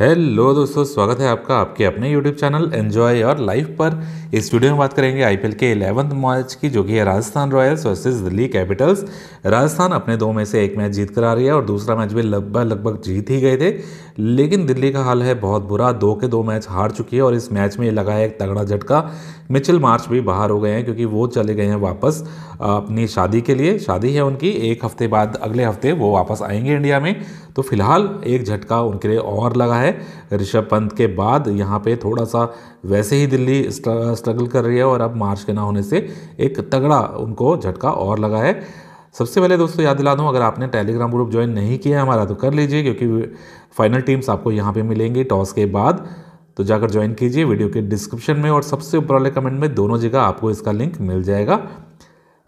hello दोस्तों स्वागत है आपका आपके अपने यूट्यूब चैनल एन्जॉय और लाइफ पर इस वीडियो में बात करेंगे आईपीएल के इलेवंथ मैच की जो कि है Rajasthan Royals versus Delhi Capitals Rajasthan अपने दो में से एक मैच जीत कर आ रही है और दूसरा मैच भी लगभग लगभग जीत ही गए थे लेकिन दिल्ली का हाल है बहुत बुरा दो के दो मैच हार चुकी है और इस मैच में लगा है एक तगड़ा झटका मिचिल मार्च भी बाहर हो गए हैं क्योंकि वो चले गए हैं वापस अपनी शादी के लिए शादी है उनकी एक हफ्ते बाद अगले हफ्ते वो वापस आएंगे इंडिया में तो फिलहाल एक झटका उनके लिए और लगा है ऋषभ पंत के बाद यहाँ पे थोड़ा सा वैसे ही दिल्ली स्ट्रगल कर रही है और अब मार्च के ना होने से एक तगड़ा उनको झटका और लगा है सबसे पहले दोस्तों याद दिला दूँ अगर आपने टेलीग्राम ग्रुप ज्वाइन नहीं किया है हमारा तो कर लीजिए क्योंकि फाइनल टीम्स आपको यहाँ पर मिलेंगी टॉस के बाद तो जाकर ज्वाइन कीजिए वीडियो के डिस्क्रिप्शन में और सबसे ऊपर वाले कमेंट में दोनों जगह आपको इसका लिंक मिल जाएगा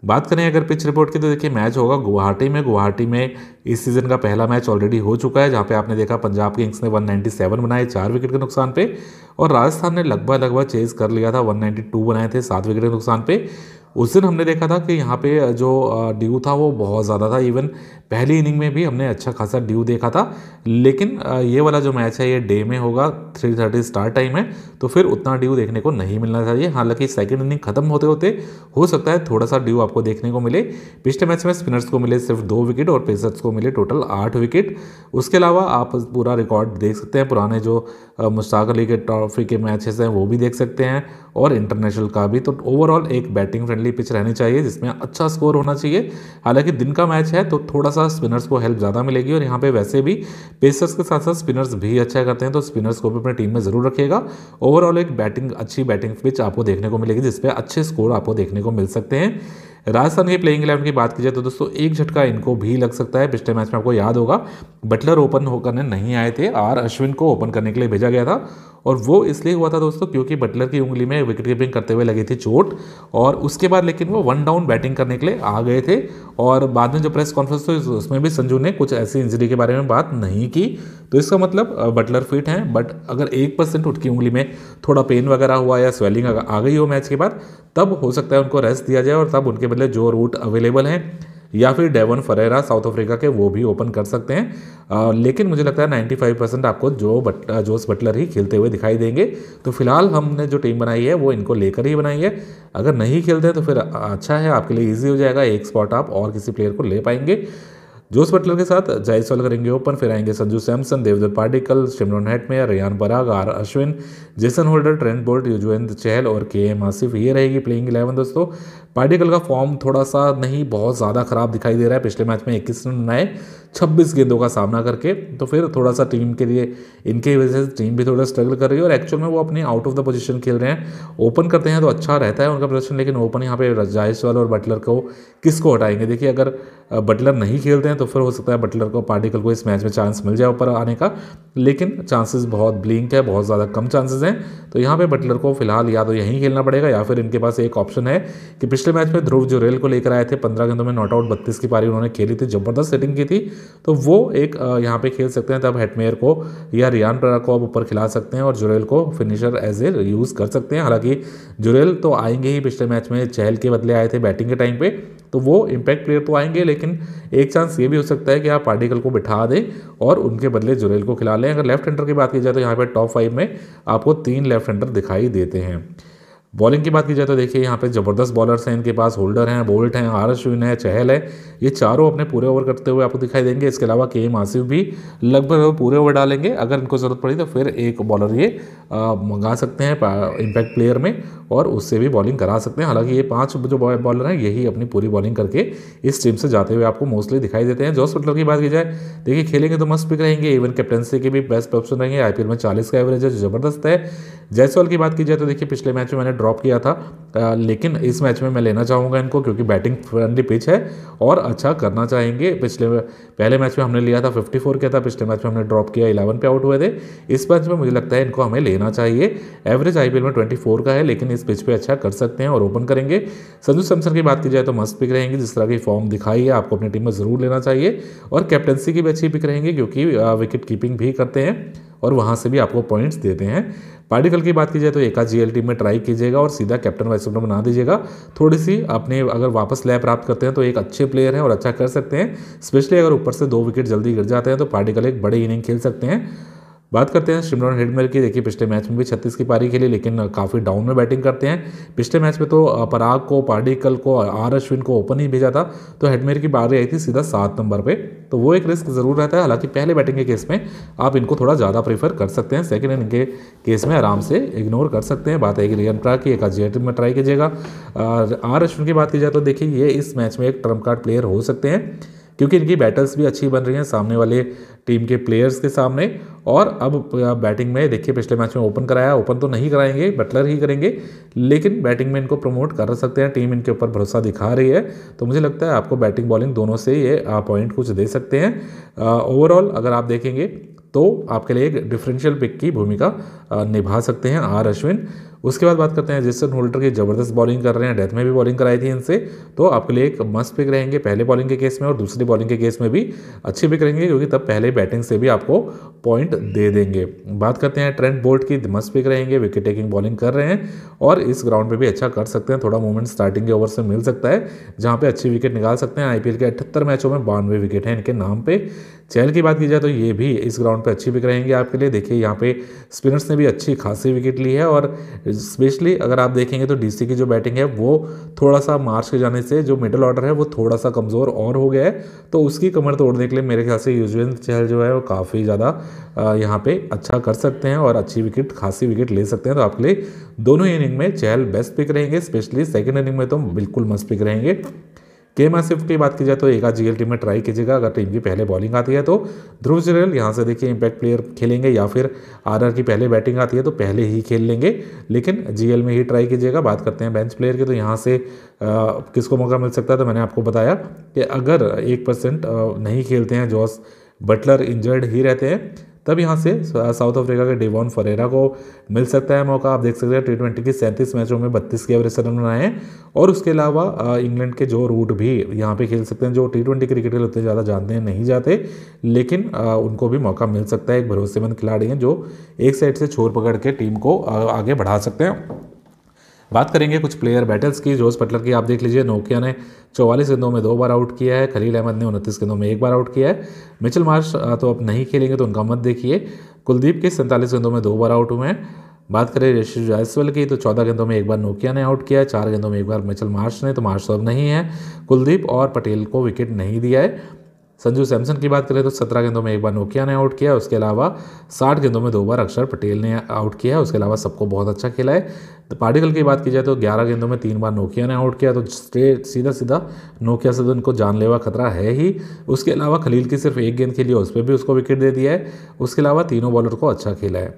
बात करें अगर पिच रिपोर्ट की तो देखिए मैच होगा गुवाहाटी में गुवाहाटी में इस सीज़न का पहला मैच ऑलरेडी हो चुका है जहाँ पे आपने देखा पंजाब किंग्स ने 197 बनाए चार विकेट के नुकसान पे और राजस्थान ने लगभग लगभग चेज कर लिया था 192 बनाए थे सात विकेट के नुकसान पे उस दिन हमने देखा था कि यहाँ पे जो ड्यू था वो बहुत ज़्यादा था इवन पहली इनिंग में भी हमने अच्छा खासा ड्यू देखा था लेकिन ये वाला जो मैच है ये डे में होगा थ्री थर्टी स्टार्ट टाइम है तो फिर उतना ड्यू देखने को नहीं मिलना चाहिए हालांकि सेकेंड इनिंग खत्म होते होते हो सकता है थोड़ा सा ड्यू आपको देखने को मिले पिछले मैच में स्पिनर्स को मिले सिर्फ दो विकेट और पेसर्स को मिले टोटल आठ विकेट उसके अलावा आप पूरा रिकॉर्ड देख सकते हैं पुराने जो मुश्ताक अली के ट्रॉफी के मैचेस हैं वो भी देख सकते हैं और इंटरनेशनल का भी तो ओवरऑल एक बैटिंग फ्रेंड फ्रेंडली पिच रहनी चाहिए जिसमें अच्छा स्कोर होना चाहिए हालांकि दिन का मैच है तो थोड़ा सा स्पिनर्स को हेल्प ज़्यादा मिलेगी और यहाँ पे वैसे भी पेसर्स के साथ साथ स्पिनर्स भी अच्छा करते हैं तो स्पिनर्स को भी अपनी टीम में ज़रूर रखिएगा ओवरऑल एक बैटिंग अच्छी बैटिंग पिच आपको देखने को मिलेगी जिसपे अच्छे स्कोर आपको देखने को मिल सकते हैं राजस्थान के प्लेइंग इलेवन की बात की जाए तो दोस्तों एक झटका इनको भी लग सकता है पिछले मैच में आपको याद होगा बटलर ओपन होकर नहीं आए थे आर अश्विन को ओपन करने के लिए भेजा गया था और वो इसलिए हुआ था दोस्तों क्योंकि बटलर की उंगली में विकेट कीपिंग करते हुए लगी थी चोट और उसके बाद लेकिन वो वन डाउन बैटिंग करने के लिए आ गए थे और बाद में जो प्रेस कॉन्फ्रेंस थी उसमें भी संजू ने कुछ ऐसी इंजरी के बारे में बात नहीं की तो इसका मतलब बटलर फिट हैं बट अगर एक परसेंट उठकी उंगली में थोड़ा पेन वगैरह हुआ या स्वेलिंग आ गई हो मैच के बाद तब हो सकता है उनको रेस्ट दिया जाए और तब उनके बदले जो रूट अवेलेबल हैं या फिर डेवन फरेरा साउथ अफ्रीका के वो भी ओपन कर सकते हैं आ, लेकिन मुझे लगता है 95 परसेंट आपको जो बट जोस बटलर ही खेलते हुए दिखाई देंगे तो फिलहाल हमने जो टीम बनाई है वो इनको लेकर ही बनाई है अगर नहीं खेलते हैं तो फिर अच्छा है आपके लिए ईजी हो जाएगा एक स्पॉट आप और किसी प्लेयर को ले पाएंगे जोस बटलर के साथ जायसवाल करेंगे ओपन फिर आएंगे Sanju Samson Devdutt Padikkal Shimron Hetmyer Riyan Parag R Ashwin Jason Holder Trent Boult Yuzvendra Chahal और के एम आसिफ ये रहेगी प्लेइंग इलेवन दोस्तों पार्टिकल का फॉर्म थोड़ा सा नहीं बहुत ज़्यादा खराब दिखाई दे रहा है पिछले मैच में इक्कीस रन बनाए छब्बीस गेंदों का सामना करके तो फिर थोड़ा सा टीम के लिए इनके वजह से टीम भी थोड़ा स्ट्रगल कर रही है और एक्चुअल में वो अपने आउट ऑफ द पोजीशन खेल रहे हैं ओपन करते हैं तो अच्छा रहता है उनका प्रदर्शन लेकिन ओपन यहाँ पे जायसवाल और बटलर को किसको हटाएंगे देखिए अगर बटलर नहीं खेलते हैं तो फिर हो सकता है बटलर को पार्टिकल को इस मैच में चांस मिल जाए ऊपर आने का लेकिन चांसेस बहुत ब्लिंक है बहुत ज़्यादा कम चांसेस हैं तो यहाँ पर बटलर को फिलहाल या तो यहीं खेलना पड़ेगा या फिर इनके पास एक ऑप्शन है कि पिछले मैच में ध्रुव जो रेल को लेकर आए थे पंद्रह गेंदों में नॉट आउट बत्तीस की पारी उन्होंने खेली थी जबरदस्त सेटिंग की थी तो वो एक यहाँ पे खेल सकते हैं तब हेटमेयर को या रियान प्रेरा को आप ऊपर खिला सकते हैं और जुरेल को फिनिशर एज ए यूज़ कर सकते हैं हालांकि जुरेल तो आएंगे ही पिछले मैच में चहल के बदले आए थे बैटिंग के टाइम पर तो वो इम्पैक्ट प्लेयर तो आएंगे लेकिन एक चांस ये भी हो सकता है कि आप पार्टिकल को बिठा दें और उनके बदले जुरेल को खिला लें अगर लेफ्ट हैंडर की बात की जाए तो यहाँ पर टॉप फाइव में आपको तीन लेफ्ट हैंडर दिखाई देते हैं बॉलिंग की बात की जाए तो देखिए यहाँ पे ज़बरदस्त बॉलर्स हैं इनके पास होल्डर हैं बोल्ट हैं आर अश्विन है चहल है ये चारों अपने पूरे ओवर करते हुए आपको दिखाई देंगे इसके अलावा के एम आसिफ भी लगभग पूरे ओवर डालेंगे अगर इनको ज़रूरत पड़ी तो फिर एक बॉलर ये मंगा सकते हैं इम्पैक्ट प्लेयर में और उससे भी बॉलिंग करा सकते हैं हालांकि ये पाँच जो बॉलर हैं यही अपनी पूरी बॉलिंग करके इस टीम से जाते हुए आपको मोस्टली दिखाई देते हैं जॉस बटलर की बात की जाए देखिए खेलेंगे तो मस्त पिक रहेंगे इवन कैप्टनसी के भी बेस्ट ऑप्शन रहेंगे आई में चालीस का एवरेज है ज़बरदस्त है जयसवाल की बात की जाए तो देखिए पिछले मैच में मैंने ड्रॉप किया था लेकिन इस मैच में मैं लेना चाहूँगा इनको क्योंकि बैटिंग फ्रेंडली पिच है और अच्छा करना चाहेंगे पिछले पहले मैच में हमने लिया था 54 किया था पिछले मैच में हमने ड्रॉप किया इलेवन पे आउट हुए थे इस मैच में मुझे लगता है इनको हमें लेना चाहिए एवरेज आई में 24 का है लेकिन इस पिच पर अच्छा कर सकते हैं और ओपन करेंगे संजू सैमसन की बात की जाए तो मस्त पिक रहेंगी जिस तरह की फॉर्म दिखाई है आपको अपनी टीम में ज़रूर लेना चाहिए और कैप्टनसी की भी अच्छी पिक रहेंगे क्योंकि विकेट कीपिंग भी करते हैं और वहाँ से भी आपको पॉइंट्स देते हैं पार्टिकल की बात की जाए तो एका जी में ट्राई कीजिएगा और सीधा कैप्टन वाइस कैप्टन बना दीजिएगा थोड़ी सी अपने अगर वापस लय प्राप्त करते हैं तो एक अच्छे प्लेयर हैं और अच्छा कर सकते हैं स्पेशली अगर ऊपर से दो विकेट जल्दी गिर जाते हैं तो पार्टिकल एक बड़े इनिंग खेल सकते हैं बात करते हैं शिमरन हेडमेल की देखिए पिछले मैच में भी छत्तीस की पारी खेली लेकिन काफ़ी डाउन में बैटिंग करते हैं पिछले मैच में तो पराग को पार्डिकल को आर अश्विन को ओपन ही भेजा था तो हेडमेल की बारी आई थी सीधा सात नंबर पर तो वो एक रिस्क ज़रूर रहता है हालांकि पहले बैटिंग के केस में आप इनको थोड़ा ज़्यादा प्रीफर कर सकते हैं सेकेंड इनके केस में आराम से इग्नोर कर सकते हैं बात है कि रियन प्राग की एक अजेट में ट्राई कीजिएगा आर अश्विन की बात की जाए तो देखिए ये इस मैच में एक ट्रम्प कार्ड प्लेयर हो सकते हैं क्योंकि इनकी बैटल्स भी अच्छी बन रही हैं सामने वाले टीम के प्लेयर्स के सामने और अब बैटिंग में देखिए पिछले मैच में ओपन कराया ओपन तो नहीं कराएंगे बटलर ही करेंगे लेकिन बैटिंग में इनको प्रमोट कर सकते हैं टीम इनके ऊपर भरोसा दिखा रही है तो मुझे लगता है आपको बैटिंग बॉलिंग दोनों से ये पॉइंट कुछ दे सकते हैं ओवरऑल अगर आप देखेंगे तो आपके लिए एक डिफरेंशियल पिक की भूमिका निभा सकते हैं आर अश्विन उसके बाद बात करते हैं जिसन होल्डर की ज़बरदस्त बॉलिंग कर रहे हैं डेथ में भी बॉलिंग कराई थी इनसे तो आपके लिए एक मस्त पिक रहेंगे पहले बॉलिंग के केस में और दूसरी बॉलिंग के केस में भी अच्छी पिक रहेंगे क्योंकि तब पहले बैटिंग से भी आपको पॉइंट दे देंगे बात करते हैं ट्रेंट बोल्ट की मस्त पिक रहेंगे विकेट टेकिंग बॉलिंग कर रहे हैं और इस ग्राउंड पर भी अच्छा कर सकते हैं थोड़ा मूवमेंट स्टार्टिंग के ओवर से मिल सकता है जहाँ पर अच्छी विकेट निकाल सकते हैं आई के अठहत्तर मैचों में बानवे विकेट हैं इनके नाम पर चैल की बात की जाए तो ये भी इस ग्राउंड पे अच्छी पिक रहेंगे आपके लिए देखिए यहाँ पे स्पिनर्स ने भी अच्छी खासी विकेट ली है और स्पेशली अगर आप देखेंगे तो डीसी की जो बैटिंग है वो थोड़ा सा मार्च के जाने से जो मिडल ऑर्डर है वो थोड़ा सा कमज़ोर और हो गया है तो उसकी कमर तोड़ने के लिए मेरे ख्याल से युजवेंद्र चहल जो है वो काफ़ी ज़्यादा यहाँ पे अच्छा कर सकते हैं और अच्छी विकेट खासी विकेट ले सकते हैं तो आपके लिए दोनों इनिंग में चहल बेस्ट पिक रहेंगे स्पेशली सेकेंड इनिंग में तो बिल्कुल मस्त पिक रहेंगे के एम की बात की जाए तो एक आज जी टीम में ट्राई कीजिएगा अगर टीम की पहले बॉलिंग आती है तो ध्रुव जरेल यहाँ से देखिए इम्पैक्ट प्लेयर खेलेंगे या फिर आर की पहले बैटिंग आती है तो पहले ही खेल लेंगे लेकिन जी में ही ट्राई कीजिएगा बात करते हैं बेंच प्लेयर की तो यहाँ से किसको मौका मिल सकता है तो मैंने आपको बताया कि अगर एक परसेंट नहीं खेलते हैं जॉस बटलर इंजर्ड ही रहते हैं तब यहाँ से साउथ अफ्रीका के डेवॉन फरेरा को मिल सकता है मौका आप देख सकते हैं टी ट्वेंटी की सैंतीस मैचों में बत्तीस के एवरेज रन बनाए हैं और उसके अलावा इंग्लैंड के जो रूट भी यहाँ पे खेल सकते हैं जो टी ट्वेंटी क्रिकेट खेल उतने ज़्यादा जानते हैं नहीं जाते लेकिन उनको भी मौका मिल सकता है एक भरोसेमंद खिलाड़ी हैं जो एक साइड से छोर पकड़ के टीम को आगे बढ़ा सकते हैं बात करेंगे कुछ प्लेयर बैटल्स की जोस पटलर की आप देख लीजिए नोकिया ने चौवालीस गेंदों में दो बार आउट किया है खलील अहमद ने उनतीस गेंदों में एक बार आउट किया है मिचल मार्श तो अब नहीं खेलेंगे तो उनका मत देखिए कुलदीप के सैंतालीस गेंदों में दो बार आउट हुए हैं बात करें ऋषि जायसवाल की तो चौदह गेंदों में एक बार नोकिया ने आउट किया चार गेंदों में एक बार मिचल मार्श ने तो मार्श तो अब नहीं है कुलदीप और पटेल को विकेट नहीं दिया है संजू सैमसन की बात करें तो सत्रह गेंदों में एक बार नोकिया ने आउट किया उसके अलावा साठ गेंदों में दो बार अक्षर पटेल ने आउट किया है उसके अलावा सबको बहुत अच्छा खेला है तो पार्टिकल की बात की जाए तो 11 गेंदों में तीन बार नोकिया ने आउट किया तो स्ट्रेट सीधा सीधा नोकिया से तो उनको जानलेवा खतरा है ही उसके अलावा खलील की सिर्फ एक गेंद खेली है उस पर भी उसको विकेट दे दिया है उसके अलावा तीनों बॉलर को अच्छा खेला है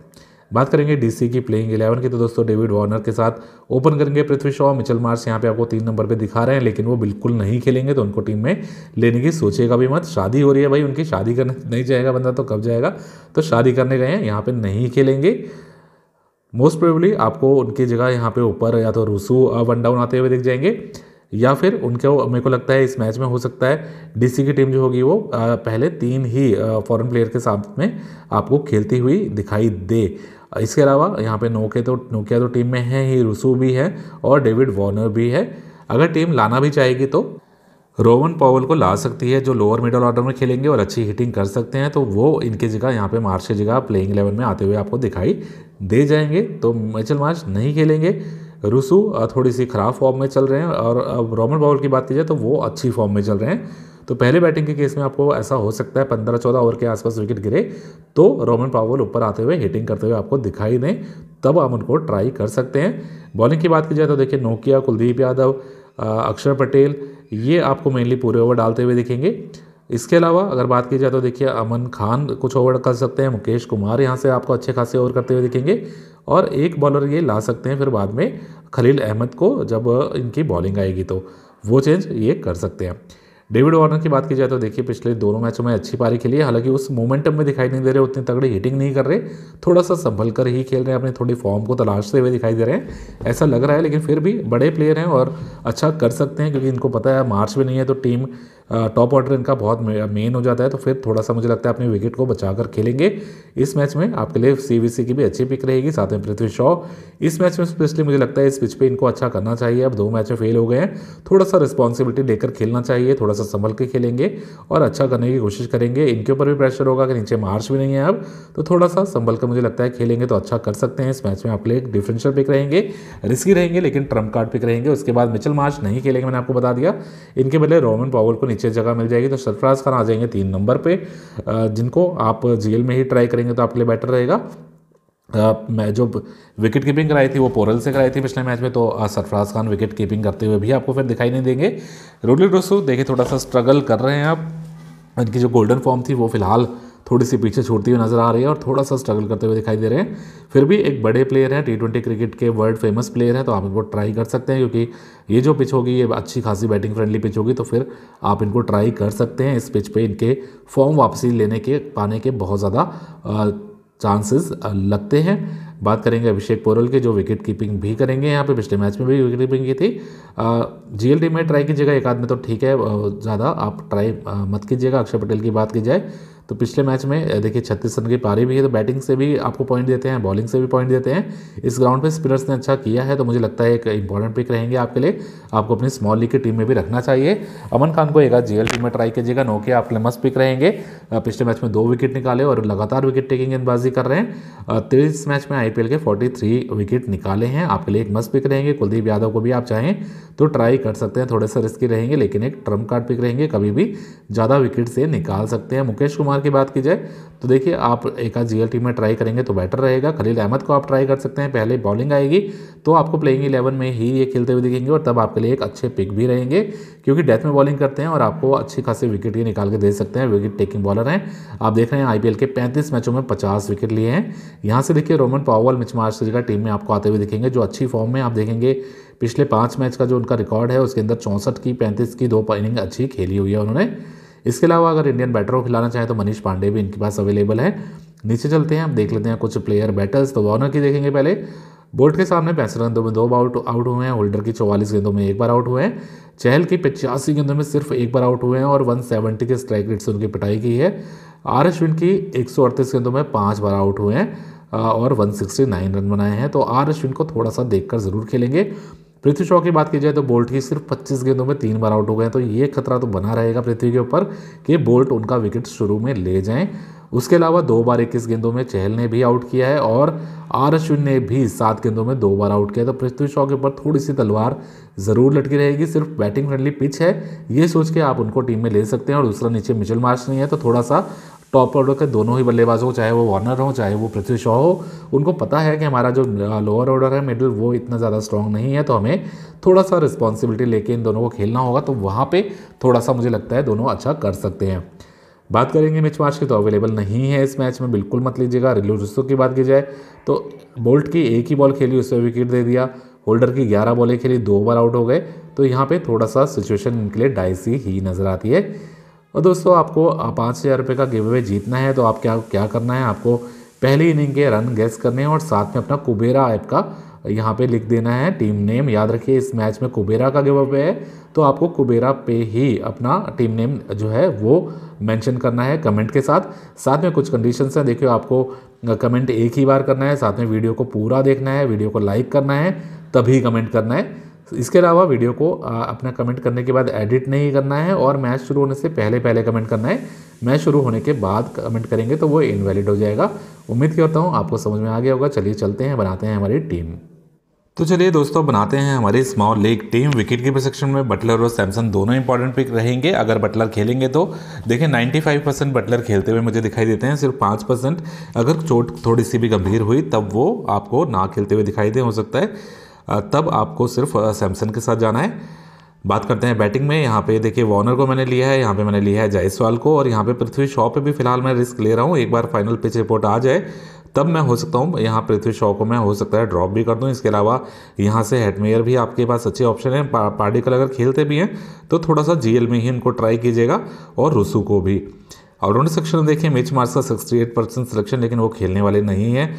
बात करेंगे डीसी की प्लेइंग इलेवन की तो दोस्तों डेविड वार्नर के साथ ओपन करेंगे पृथ्वी शॉ मिचल मार्च यहाँ पे आपको तीन नंबर पे दिखा रहे हैं लेकिन वो बिल्कुल नहीं खेलेंगे तो उनको टीम में लेने की सोचेगा भी मत शादी हो रही है भाई उनकी शादी करने नहीं जाएगा बंदा तो कब जाएगा तो शादी करने गए हैं यहाँ पर नहीं खेलेंगे मोस्ट प्रोबेबली आपको उनकी जगह यहाँ पे ऊपर या तो रूसू वन डाउन आते हुए दिख जाएंगे या फिर उनके मेरे को लगता है इस मैच में हो सकता है डीसी की टीम जो होगी वो पहले तीन ही फॉरेन प्लेयर के साथ में आपको खेलती हुई दिखाई दे इसके अलावा यहाँ पे नोके तो नोकिया तो टीम में है ही रूसू भी है और डेविड वॉर्नर भी है अगर टीम लाना भी चाहेगी तो रोवन पॉवल को ला सकती है जो लोअर मिडल ऑर्डर में खेलेंगे और अच्छी हिटिंग कर सकते हैं तो वो इनकी जगह यहाँ पे मार्च की जगह प्लेइंग इलेवन में आते हुए आपको दिखाई दे जाएंगे तो मिचल मार्च नहीं खेलेंगे रुसू थोड़ी सी खराब फॉर्म में चल रहे हैं और अब रोमन पॉवल की बात की जाए तो वो अच्छी फॉर्म में चल रहे हैं तो पहले बैटिंग के केस में आपको ऐसा हो सकता है पंद्रह चौदह ओवर के आसपास विकेट गिरे तो रोमन पावल ऊपर आते हुए हिटिंग करते हुए आपको दिखाई दें तब हम उनको ट्राई कर सकते हैं बॉलिंग की बात की जाए तो देखिए नोकिया कुलदीप यादव अक्षर पटेल ये आपको मेनली पूरे ओवर डालते हुए दिखेंगे इसके अलावा अगर बात की जाए तो देखिए अमन खान कुछ ओवर कर सकते हैं मुकेश कुमार यहाँ से आपको अच्छे खासे ओवर करते हुए दिखेंगे और एक बॉलर ये ला सकते हैं फिर बाद में खलील अहमद को जब इनकी बॉलिंग आएगी तो वो चेंज ये कर सकते हैं डेविड वार्नर की बात की जाए तो देखिए पिछले दोनों मैचों में अच्छी पारी खेली है हालांकि उस मोमेंटम में दिखाई नहीं दे रहे उतनी तगड़ी हिटिंग नहीं कर रहे थोड़ा सा संभल कर ही खेल रहे हैं अपनी थोड़ी फॉर्म को तलाशते हुए दिखाई दे रहे हैं ऐसा लग रहा है लेकिन फिर भी बड़े प्लेयर हैं और अच्छा कर सकते हैं क्योंकि इनको पता है मार्च में नहीं है तो टीम टॉप ऑर्डर इनका बहुत मेन हो जाता है तो फिर थोड़ा सा मुझे लगता है अपने विकेट को बचा कर खेलेंगे इस मैच में आपके लिए सी की भी अच्छी पिक रहेगी साथ में पृथ्वी शॉ इस मैच में स्पेशली मुझे लगता है इस पिच पर इनको अच्छा करना चाहिए अब दो मैच में फेल हो गए हैं थोड़ा सा रिस्पॉन्सिबिलिटी लेकर खेलना चाहिए थोड़ा सा संभल के खेलेंगे और अच्छा करने की कोशिश करेंगे इनके ऊपर भी प्रेशर होगा कि नीचे मार्च भी नहीं है अब तो थोड़ा सा संभल कर मुझे लगता है खेलेंगे तो अच्छा कर सकते हैं इस मैच में आपके लिए डिफरेंशियल पिक रहेंगे रिस्की रहेंगे लेकिन ट्रम्प कार्ड पिक रहेंगे उसके बाद मिचल मार्च नहीं खेलेंगे मैंने आपको बता दिया इनके बदले रोमन पावल को नीचे जगह मिल जाएगी तो सरफराज खान आ जाएंगे तीन नंबर पे जिनको आप जीएल में ही ट्राई करेंगे तो आपके लिए बेटर रहेगा मैं जो विकेट कीपिंग कराई थी वो पोरल से कराई थी पिछले मैच में तो सरफराज खान विकेट कीपिंग करते हुए भी आपको फिर दिखाई नहीं देंगे रोडली रोसू देखिए थोड़ा सा स्ट्रगल कर रहे हैं आप इनकी जो गोल्डन फॉर्म थी वो फिलहाल थोड़ी सी पीछे छोड़ती हुई नजर आ रही है और थोड़ा सा स्ट्रगल करते हुए दिखाई दे रहे हैं फिर भी एक बड़े प्लेयर हैं टी ट्वेंटी क्रिकेट के वर्ल्ड फेमस प्लेयर हैं तो आप इनको ट्राई कर सकते हैं क्योंकि ये जो पिच होगी ये अच्छी खासी बैटिंग फ्रेंडली पिच होगी तो फिर आप इनको ट्राई कर सकते हैं इस पिच पर इनके फॉर्म वापसी लेने के पाने के बहुत ज़्यादा चांसेस लगते हैं बात करेंगे अभिषेक पोरल के जो विकेट कीपिंग भी करेंगे यहाँ पे पिछले मैच में भी विकेट कीपिंग की थी जीएलडी में ट्राई कीजिएगा एक आदमी तो ठीक है ज़्यादा आप ट्राई मत कीजिएगा अक्षय पटेल की बात की जाए तो पिछले मैच में देखिए छत्तीस रन की पारी भी है तो बैटिंग से भी आपको पॉइंट देते हैं बॉलिंग से भी पॉइंट देते हैं इस ग्राउंड पर स्पिनर्स ने अच्छा किया है तो मुझे लगता है एक इंपॉर्टेंट पिक रहेंगे आपके लिए आपको अपनी स्मॉल लीग की टीम में भी रखना चाहिए अमन खान को एक जी टीम में ट्राई कीजिएगा नोके आपके लिए मस्त पिक रहेंगे पिछले मैच में दो विकेट निकाले और लगातार विकेट टेकिंग गेंदबाजी कर रहे हैं तेईस मैच में आई के फोर्टी विकेट निकाले हैं आपके लिए एक मस्त पिक रहेंगे कुलदीप यादव को भी आप चाहें तो ट्राई कर सकते हैं थोड़े से रिस्की रहेंगे लेकिन एक ट्रम्प कार्ड पिक रहेंगे कभी भी ज़्यादा विकेट से निकाल सकते हैं मुकेश कुमार कुमार की बात की जाए तो देखिए आप एक आध जी में ट्राई करेंगे तो बेटर रहेगा खलील अहमद को आप ट्राई कर सकते हैं पहले बॉलिंग आएगी तो आपको प्लेइंग इलेवन में ही ये खेलते हुए दिखेंगे और तब आपके लिए एक अच्छे पिक भी रहेंगे क्योंकि डेथ में बॉलिंग करते हैं और आपको अच्छी खासी विकेट ये निकाल के दे सकते हैं विकेट टेकिंग बॉलर हैं आप देख रहे हैं आई के पैंतीस मैचों में पचास विकेट लिए हैं यहाँ से देखिए रोमन पावल मिच मार्शल टीम में आपको आते हुए दिखेंगे जो अच्छी फॉर्म में आप देखेंगे पिछले पाँच मैच का जो उनका रिकॉर्ड है उसके अंदर चौंसठ की पैंतीस की दो इनिंग अच्छी खेली हुई है उन्होंने इसके अलावा अगर इंडियन बैटरों को खिलाना चाहे तो मनीष पांडे भी इनके पास अवेलेबल है नीचे चलते हैं हम देख लेते हैं कुछ प्लेयर बैटर्स तो वॉर्नर की देखेंगे पहले बोल्ट के सामने पैंसठ गेंदों में दो आउट आउट हुए हैं होल्डर की चौवालीस गेंदों में एक बार आउट हुए हैं चहल की पचासी गेंदों में सिर्फ एक बार आउट हुए हैं और 170 के स्ट्राइक रेट से उनकी पिटाई की है आर अश्विन की एक गेंदों में पाँच बार आउट हुए हैं और 169 रन बनाए हैं तो आर अश्विन को थोड़ा सा देखकर ज़रूर खेलेंगे पृथ्वी शॉ की बात की जाए तो बोल्ट की सिर्फ 25 गेंदों में तीन बार आउट हो गए तो ये खतरा तो बना रहेगा पृथ्वी के ऊपर कि बोल्ट उनका विकेट शुरू में ले जाएं उसके अलावा दो बार इक्कीस गेंदों में चहल ने भी आउट किया है और आर अश्विन ने भी सात गेंदों में दो बार आउट किया तो पृथ्वी शॉ के ऊपर थोड़ी सी तलवार ज़रूर लटकी रहेगी सिर्फ बैटिंग फ्रेंडली पिच है ये सोच के आप उनको टीम में ले सकते हैं और दूसरा नीचे मिचल मार्च नहीं है तो थोड़ा सा टॉप ऑर्डर के दोनों ही बल्लेबाज हो चाहे वो वार्नर हो चाहे वो पृथ्वी शॉ हो उनको पता है कि हमारा जो लोअर ऑर्डर है मिडिल वो इतना ज़्यादा स्ट्रॉन्ग नहीं है तो हमें थोड़ा सा रिस्पॉन्सिबिलिटी लेके इन दोनों को खेलना होगा तो वहाँ पर थोड़ा सा मुझे लगता है दोनों अच्छा कर सकते हैं बात करेंगे मिच मार्च की तो अवेलेबल नहीं है इस मैच में बिल्कुल मत लीजिएगा रिलू रिस्सो की बात की जाए तो बोल्ट की एक ही बॉल खेली उसमें विकेट दे दिया होल्डर की 11 बॉलें खेली दो बार आउट हो गए तो यहाँ पे थोड़ा सा सिचुएशन इनके लिए डाइसी ही नज़र आती है और दोस्तों आपको पाँच हज़ार रुपये का गिव अवे जीतना है तो आप क्या क्या करना है आपको पहली इनिंग के रन गेस करने हैं और साथ में अपना कुबेरा ऐप का यहाँ पे लिख देना है टीम नेम याद रखिए इस मैच में कुबेरा का गिव अवे है तो आपको कुबेरा पे ही अपना टीम नेम जो है वो मेंशन करना है कमेंट के साथ साथ में कुछ कंडीशंस हैं देखिए आपको कमेंट एक ही बार करना है साथ में वीडियो को पूरा देखना है वीडियो को लाइक करना है तभी कमेंट करना है तो इसके अलावा वीडियो को अपना कमेंट करने के बाद एडिट नहीं करना है और मैच शुरू होने से पहले पहले कमेंट करना है मैच शुरू होने के बाद कमेंट करेंगे तो वो इनवैलिड हो जाएगा उम्मीद करता हूँ आपको समझ में आ गया होगा चलिए चलते हैं बनाते हैं हमारी टीम तो चलिए दोस्तों बनाते हैं हमारी small league team wicket keeper section में बटलर और सैमसन दोनों इंपॉर्टेंट पिक रहेंगे अगर बटलर खेलेंगे तो देखिए 95 परसेंट बटलर खेलते हुए मुझे दिखाई देते हैं सिर्फ 5 परसेंट अगर चोट थोड़ी सी भी गंभीर हुई तब वो आपको ना खेलते हुए दिखाई दे हो सकता है तब आपको सिर्फ सैमसन के साथ जाना है बात करते हैं बैटिंग में यहाँ पे देखिए वॉर्नर को मैंने लिया है यहाँ पे मैंने लिया है जायसवाल को और यहाँ पे पृथ्वी शॉ पे भी फिलहाल मैं रिस्क ले रहा हूँ एक बार फाइनल पिच रिपोर्ट आ जाए तब मैं हो सकता हूँ यहाँ पृथ्वी शॉ को मैं हो सकता है ड्रॉप भी कर दूँ इसके अलावा यहाँ से हेटमेयर भी आपके पास अच्छे ऑप्शन है पा, पार्टिकल अगर खेलते भी हैं तो थोड़ा सा जी में ही इनको ट्राई कीजिएगा और रुसू को भी ऑलराउंडर सेक्शन में देखिए मिच मार्स का सिक्सटी एट परसेंट सिलेक्शन लेकिन वो खेलने वाले नहीं हैं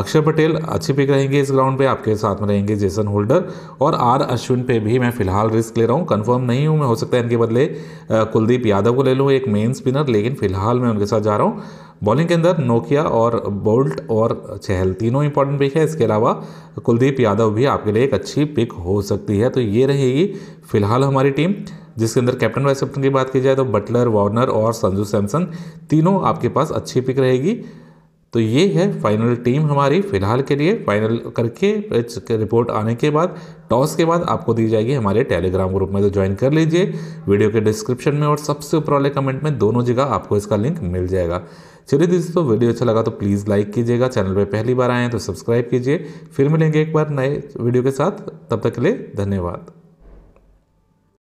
अक्षर पटेल अच्छी पिक रहेंगे इस ग्राउंड पे आपके साथ में रहेंगे जेसन होल्डर और आर अश्विन पे भी मैं फिलहाल रिस्क ले रहा हूँ कंफर्म नहीं हूँ मैं हो सकता है इनके बदले कुलदीप यादव को ले लूँ एक मेन स्पिनर लेकिन फिलहाल मैं उनके साथ जा रहा हूँ बॉलिंग के अंदर नोकिया और बोल्ट और चहल तीनों इंपॉर्टेंट पिक है इसके अलावा कुलदीप यादव भी आपके लिए एक अच्छी पिक हो सकती है तो ये रहेगी फिलहाल हमारी टीम जिसके अंदर कैप्टन वाइस कैप्टन की बात की जाए तो बटलर वार्नर और संजू सैमसन तीनों आपके पास अच्छी पिक रहेगी तो ये है फाइनल टीम हमारी फ़िलहाल के लिए फाइनल करके रिपोर्ट आने के बाद टॉस के बाद आपको दी जाएगी हमारे टेलीग्राम ग्रुप में तो ज्वाइन कर लीजिए वीडियो के डिस्क्रिप्शन में और सबसे ऊपर वाले कमेंट में दोनों जगह आपको इसका लिंक मिल जाएगा चलिए दोस्तों वीडियो अच्छा लगा तो प्लीज़ लाइक कीजिएगा चैनल पर पहली बार आए हैं तो सब्सक्राइब कीजिए फिर मिलेंगे एक बार नए वीडियो के साथ तब तक के लिए धन्यवाद